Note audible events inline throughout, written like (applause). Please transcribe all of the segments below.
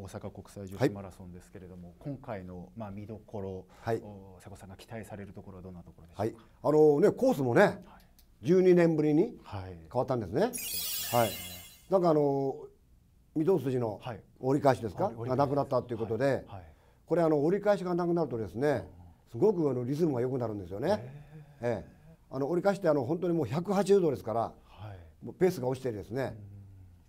大阪国際女子マラソンですけれども、はい、今回のまあ見どころ、はい、佐古さんが期待されるところはどんなところでしょうか、あのねコースもね、はい、12年ぶりに変わったんですね。はい、なんかあの御堂筋の折り返しですか、がなくなったということで、これあの折り返しがなくなるとですね、すごくあのリズムが良くなるんですよね。ええあの折り返してあの本当にもう180度ですから、もうペースが落ちてですね、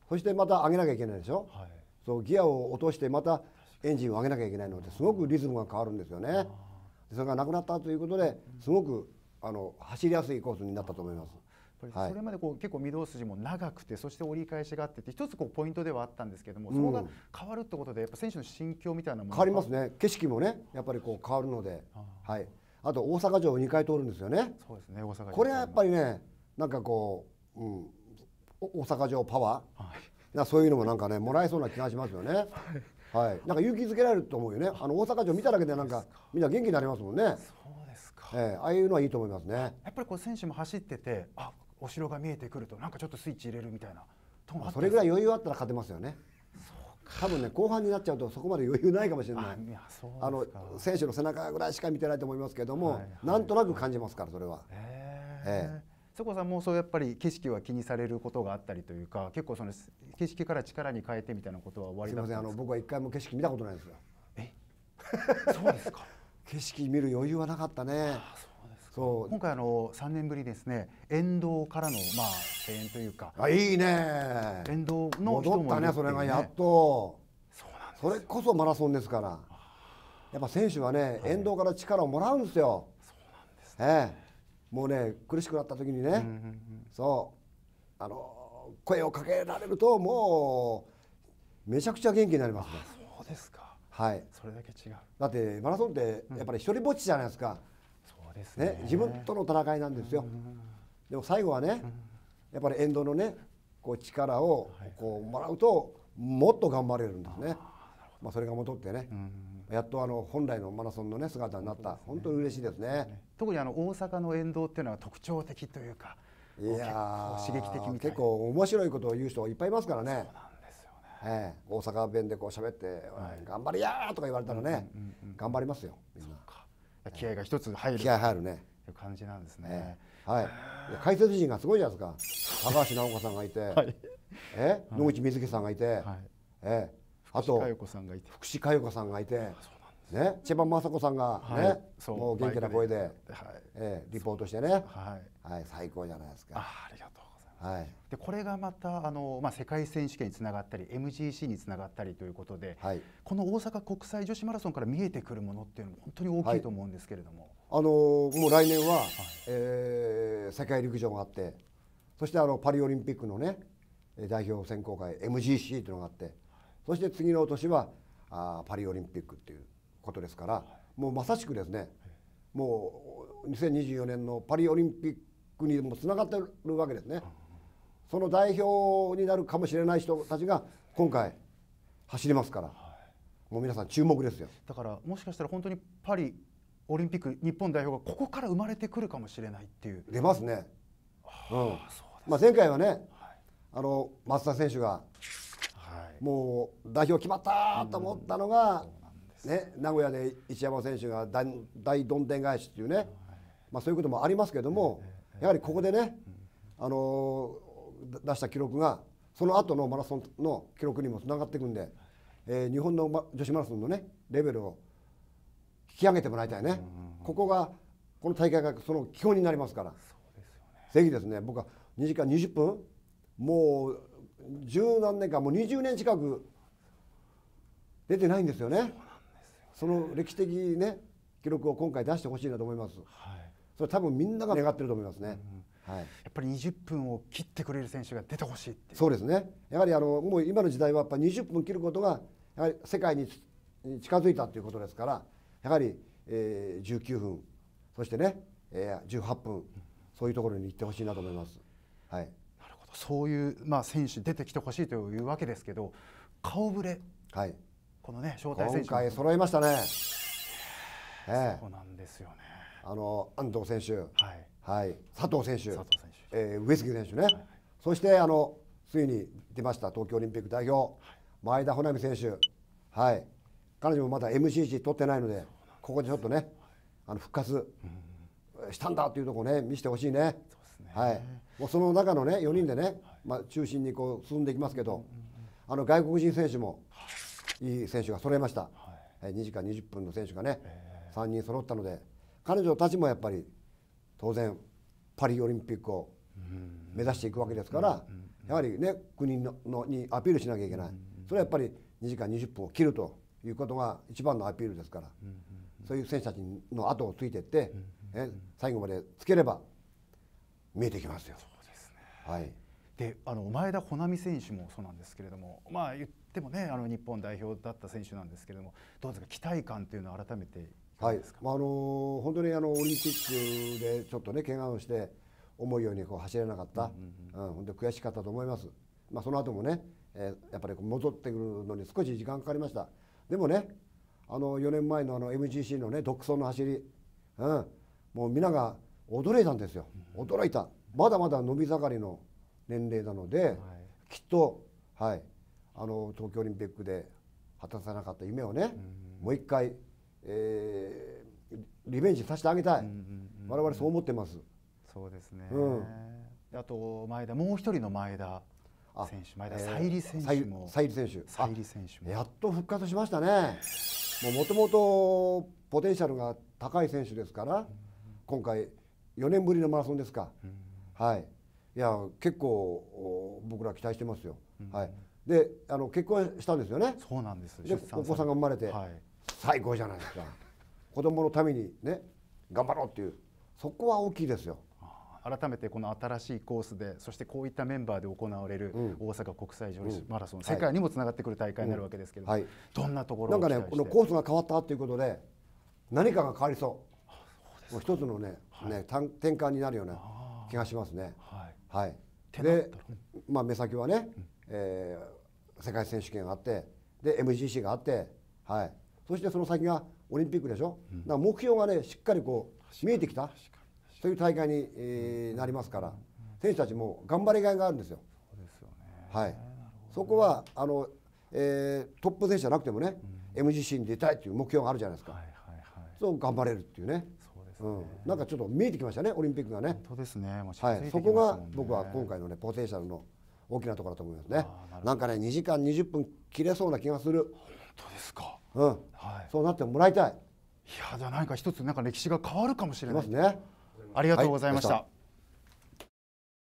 そしてまた上げなきゃいけないでしょ。はいそうギアを落としてまたエンジンを上げなきゃいけないのですごくリズムが変わるんですよね。それがなくなったということですごくあの走りやすいコースになったと思います。それまでこう、結構御堂筋も長くてそして折り返しがあってって一つこうポイントではあったんですけども、そこが変わるってことでやっぱ選手の心境みたいなもの変わりますね景色もねやっぱりこう変わるのではい、あと大阪城を2回通るんですよねそうですね大阪城これはやっぱりねなんかこう、うん、大阪城パワー、はいなそういうのもなんかねもらえそうな気がしますよね。はいはい、なんか勇気づけられると思うよね。あの大阪城見ただけでなんかみんな元気になりますもんね。そうですか。えー、ああいうのはいいと思いますね。やっぱりこう選手も走ってて、あ、お城が見えてくるとなんかちょっとスイッチ入れるみたいな。それぐらい余裕あったら勝てますよね。多分ね後半になっちゃうとそこまで余裕ないかもしれない。あの選手の背中ぐらいしか見てないと思いますけども、はいはい、なんとなく感じますからそれは。えー、えーそこさんもそうやっぱり景色は気にされることがあったりというか結構その景色から力に変えてみたいなことは終わりだったんですか僕は一回も景色見たことないですよえそうですか (laughs) 景色見る余裕はなかったねそう今回あの三年ぶりですね沿道からのまあ声援というかあいいね沿道の人も、ね、戻ったねそれがやっとそうなんですそれこそマラソンですからやっぱ選手はね、はい、沿道から力をもらうんですよそうなんですね、ええもうね苦しくなった時にね、うんうんうん、そうあの声をかけられるともうめちゃくちゃ元気になりますね。そうですか。はい。それだけ違う。だってマラソンってやっぱり一人ぼっちじゃないですか。うん、そうですね、ね、自分との戦いなんですよ。うん、でも最後はね、やっぱり沿道のねこう力をこうもらうともっと頑張れるんですね。はい、まあそれが戻ってね。うんやっとあの本来のマラソンの、ね、姿になった、本当に嬉しいですね特にあの大阪の沿道っていうのは特徴的というか、いや刺激的結構面白いことを言う人いっぱいいますからね。え、ね、え、大阪弁でこう喋って、はい、頑張りやとか言われたらね、うんうんうんうん、頑張りますよみんな気合が一つ入る気合入るねいう感じなんですね、えはい解説陣がすごいじゃないですか高橋尚子さんがいて、はい、え野口みずきさんがいて、はい、えーあと福士加代子さんがいてね千葉雅子さんがね、もう元気な声でで、えリポートしてねはい、最高じゃないですかありがとうはい、でこれがまたあの、まあ、世界選手権につながったり MGC につながったりということで、はい、この大阪国際女子マラソンから見えてくるものっていうのも本当に大きいと思うんですけれども、はい、あのもう来年は、はい、えー、世界陸上があってそしてあのパリオリンピックのね代表選考会 MGC というのがあってそして次の年はあパリオリンピックっていうことですから、もうまさしくですねもう2024年のパリオリンピックにもつながってるわけですね。その代表になるかもしれない人たちが今回走りますから、もう皆さん注目ですよだからもしかしたら本当にパリオリンピック日本代表がここから生まれてくるかもしれないっていう出ますね、うんまあ、前回はね、あの松田選手がもう代表決まったと思ったのが、ね、名古屋で一山選手が大どんでん返しっていうね、まあ、そういうこともありますけども、やはりここでね、あの出した記録がその後のマラソンの記録にもつながっていくんで、えー、日本の女子マラソンのねレベルを引き上げてもらいたいね、ここがこの大会がその基本になりますから、ね、ぜひですね僕は2時間20分もう十何年間もう20年近く出てないんですよねその歴史的ね記録を今回出してほしいなと思います、はい、それ多分みんなが願ってると思いますね、うん、はい、やっぱり20分を切ってくれる選手が出てほしいそうですねやはりあのもう今の時代はやっぱ20分切ることがやはり世界に近づいたということですからやはり、えー、19分そしてね、えー、18分そういうところに行ってほしいなと思います。はいそういう、まあ、選手出てきてほしいというわけですけど顔ぶれ、はい、このね招待選手今回揃いましたね、えー、そうなんですよねあの安藤選手、はい、はい、佐藤選手佐藤選手、えー、上杉選手ね、はい、そしてあのついに出ました東京オリンピック代表、前田穂波選手、はい、彼女もまだ MCC 取ってないのでここでちょっとねあの復活したんだというところね見せてほしいね。はい、もうその中のね4人でね、まあ、中心にこう進んでいきますけど、あの外国人選手もいい選手が揃えました、はい、2時間20分の選手がね、3人揃ったので彼女たちもやっぱり当然パリオリンピックを目指していくわけですから、やはりね国のにアピールしなきゃいけない、それはやっぱり2時間20分を切るということが一番のアピールですから、そういう選手たちの後をついていって、え最後までつければ見えてきますよ。そうですねはいであの前田穂波選手もそうなんですけれども、まあ、言ってもねあの日本代表だった選手なんですけれどもどうですか期待感というのは改めてはいまああのー、本当にあのオリンピックでちょっとね怪我をして思うようにこう走れなかった、うん、うんうん、本当悔しかったと思います、まあ、その後もね、えー、やっぱり戻ってくるのに少し時間かかりましたでもねあの4年前のあの MGC のね独走の走り、うん、もう皆が驚いたんですよ驚いたまだまだ伸び盛りの年齢なので、はい、きっと、はい、あの東京オリンピックで果たさなかった夢をね、うもう一回、えー、リベンジさせてあげたい、我々そう思ってます。そうですね、うん、あと前田もう一人の前田選手前田沙莉選手も沙莉選手沙莉選手もやっと復活しましたねもともとポテンシャルが高い選手ですから、今回4年ぶりのマラソンですか、うん、はいいや結構僕ら期待してますよ、うん、はい、であの結婚したんですよねそうなんですでお子さんが生まれて、はい、最高じゃないですか子供のためにね頑張ろうっていうそこは大きいですよ改めてこの新しいコースでそしてこういったメンバーで行われる大阪国際女子マラソン、うん、世界にもつながってくる大会になるわけですけど、うんはい、どんなところなんかねこのコースが変わったということで何かが変わりそうそう一つのねね、はい、転換になるような気がしますね。はい、で、まあ、目先はね、うん、えー、世界選手権があってで MGC があって、はい、そしてその先がオリンピックでしょ、うん、だから目標がねしっかりこう見えてきたという大会に、えー、なりますから、うん、選手たちも頑張りがいがあるんですよ。そうですよねはい、そこはあの、えー、トップ選手じゃなくてもね、うん、MGC に出たいという目標があるじゃないですか、はいはいはい、そう頑張れるっていうね。うん、なんかちょっと見えてきましたねオリンピックがね本当ですね、ね、はい、そこが僕は今回のねポテンシャルの大きなところだと思いますねなんかね2時間20分切れそうな気がする本当ですかうん、はい、そうなってもらいたいいやじゃあ何か一つなんか歴史が変わるかもしれないですねありがとうございました、はい